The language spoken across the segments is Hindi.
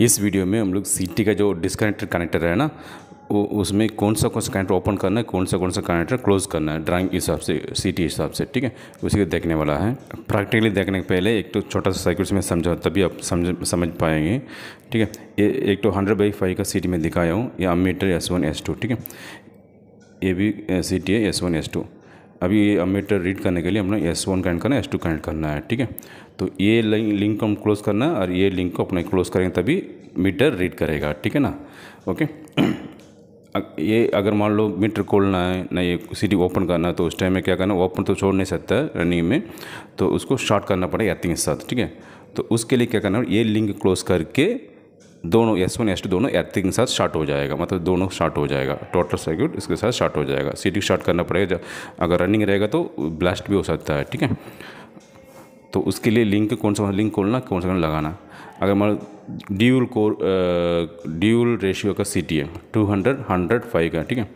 इस वीडियो में हम लोग सी का जो डिस्कनेक्टेड कनेक्टर है ना वो उसमें कौन सा कौन सा कनेक्टर ओपन करना है कौन सा कौन सा कनेक्टर क्लोज करना है ड्राइंग हिसाब से सी टी हिसाब से ठीक है उसी को देखने वाला है प्रैक्टिकली देखने के पहले एक तो छोटा सा साइकिल में समझा तभी आप समझ समझ पाएंगे ठीक है ये एक तो हंड्रेड बाई फाइव का सी टी में दिखाया हूँ या meter S one S two ठीक है ये भी सी टी है एस वन एस टू अभी मीटर रीड करने के लिए हमने एस वन कनेक्ट करना है एस टू कनेक्ट करना है ठीक है तो ये लिंक को हम क्लोज करना है और ये लिंक को अपने क्लोज करेंगे तभी मीटर रीड करेगा ठीक है ना ओके ये अगर मान लो मीटर खोलना है ना ये सीटी ओपन करना है तो उस टाइम में क्या करना है ओपन तो छोड़ नहीं सकता रनिंग में तो उसको शॉर्ट करना पड़ेगा एथिंग के साथ ठीक है तो उसके लिए क्या करना है ये लिंक क्लोज करके दोनों एस वन एस टू दोनों एर्थिंग के साथ शार्ट हो जाएगा मतलब दोनों शार्ट हो जाएगा टोटल सर्किट इसके साथ शार्ट हो जाएगा सी टी शार्ट करना पड़ेगा अगर रनिंग रहेगा तो ब्लास्ट भी हो सकता है ठीक है तो उसके लिए लिंक कौन सा लिंक खोलना कौन सा लगाना अगर मान ड्यूल कोर ड्यूल रेशियो का सी टी है टू हंड्रेड हंड्रेड फाइव का ठीक है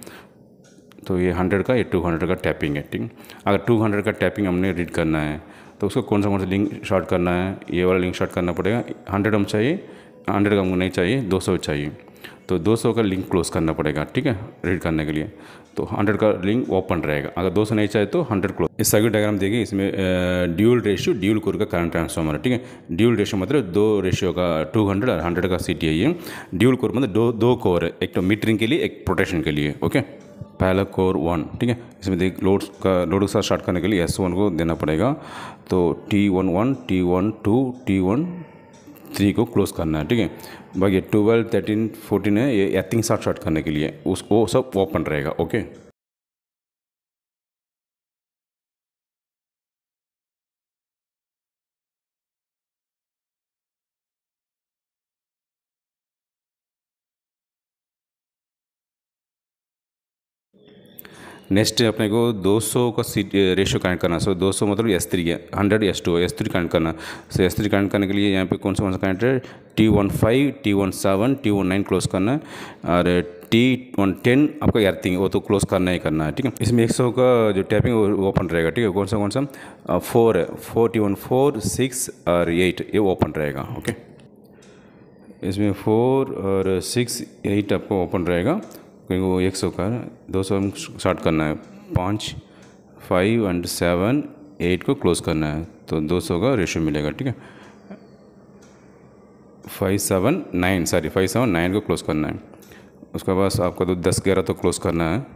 तो ये हंड्रेड का ये टू हंड्रेड का टैपिंग है ठीक अगर टू हंड्रेड का टैपिंग हमने रीड करना है तो उसको कौन सा कौन सा लिंक शॉर्ट करना है ये वाला लिंक शॉर्ट करना पड़ेगा हंड्रेड हम चाहिए हंड्रेड का हमको नहीं चाहिए दो सौ चाहिए तो दो सौ का लिंक क्लोज करना पड़ेगा ठीक है रीड करने के लिए तो हंड्रेड का लिंक ओपन रहेगा अगर दो सौ नहीं चाहिए तो हंड्रेड क्लोज इस सर्किट डायग्राम देखिए इसमें ड्यूल रेशियो ड्यूल कोर का करंट ट्रांसफॉर्मर ठीक है ड्यूल रेशियो मतलब दो रेशियो का टू हंड्रेड और हंड्रेड का सी है ये ड्यूल कोर मतलब दो दो कोर है एक तो मीटरिंग के लिए एक प्रोटेक्शन के लिए ओके पहला कोर वन ठीक है इसमें देख लोड का लोड के साथ स्टार्ट करने के लिए एस वन को देना पड़ेगा तो T one one T one two T one three को क्लोज करना है ठीक है बाकी ट्वेल्व थर्टीन फोर्टीन है ये एक्टिंग शॉर्ट शॉर्ट करने के लिए उसको सब ओपन रहेगा ओके नेक्स्ट अपने को 200 का सीट रेशियो काउंट करना सो दो 200 मतलब S three hundred S two S three count करना सो एस थ्री काउंट करने के लिए यहाँ पे कौन सा कौन सा काउंट है T one five T one seven T one nine close करना और टी वन टेन आपका अर्थिंग वो तो क्लोज करना ही करना है ठीक है इसमें एक सौ का जो टैपिंग वो ओपन रहेगा ठीक है कौन सा कौन सा four four T one four six और एट ये ओपन रहेगा ओके इसमें फोर और सिक्स एट आपको ओपन रहेगा क्योंकि वो एक सौ का दो सौ स्टार्ट करना है पाँच फाइव एंड सेवन एट को क्लोज़ करना है तो दो सौ का रेशियो मिलेगा ठीक है five seven nine sorry five seven nine को क्लोज़ करना है उसके बाद आपका तो दस ग्यारह तो क्लोज़ करना है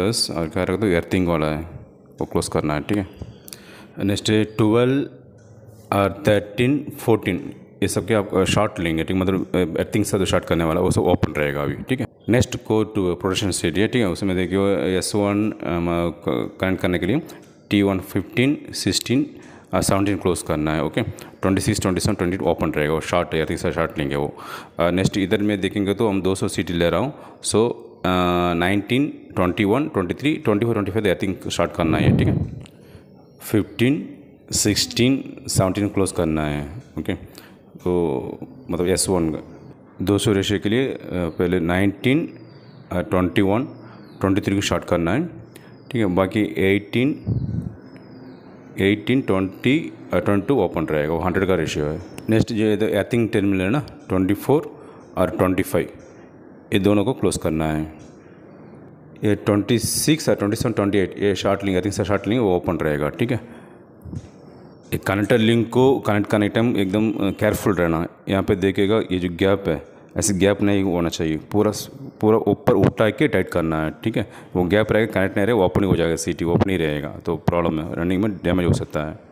दस और ग्यारह तो अर्थिंग वाला है वो क्लोज़ करना है ठीक है नेक्स्ट है ट्वेल्व और थर्टीन फोर्टीन ये सब के आप शॉर्ट लेंगे ठीक मतलब एक्टिंग से जो तो शॉर्ट करने वाला वो सब ओपन रहेगा अभी ठीक है नेक्स्ट को टू प्रोडक्शन स्टेट है ठीक है उसमें देखिए एस वन कनेक्ट करने के लिए T one fifteen sixteen seventeen close करना है okay twenty six twenty seven twenty open रहेगा वो शॉर्ट या तीसरा से शॉर्ट लेंगे वो नेक्स्ट इधर में देखेंगे तो हम दो सौ सीट ले रहा हूँ so nineteen twenty one twenty three twenty four twenty five think short करना है ठीक है फिफ्टीन सिक्सटीन सेवनटीन क्लोज करना है ओके okay? तो मतलब एस वन दो सौ रेशे के लिए पहले nineteen twenty one twenty three को शॉर्ट करना है ठीक है बाकी eighteen eighteen twenty twenty two open रहेगा वो हंड्रेड का रेशियो है नेक्स्ट जो है तो एथिंग टर्मिनल है ना ट्वेंटी फोर और ट्वेंटी फाइव ये दोनों को क्लोज करना है ये ट्वेंटी सिक्स और ट्वेंटी सेवन ट्वेंटी एट ये short link I think short लिंग वो ओपन रहेगा ठीक है एक कनेक्टर लिंक को कनेक्ट करने टाइम एकदम केयरफुल रहना है यहाँ पे देखेगा ये जो गैप है ऐसे गैप नहीं होना चाहिए पूरा पूरा ऊपर उठा के टाइट करना है ठीक है वो गैप रहेगा कनेक्ट नहीं रहेगा वो ओपन ही हो जाएगा सीटी ओपन ही रहेगा तो प्रॉब्लम है रनिंग में डैमेज हो सकता है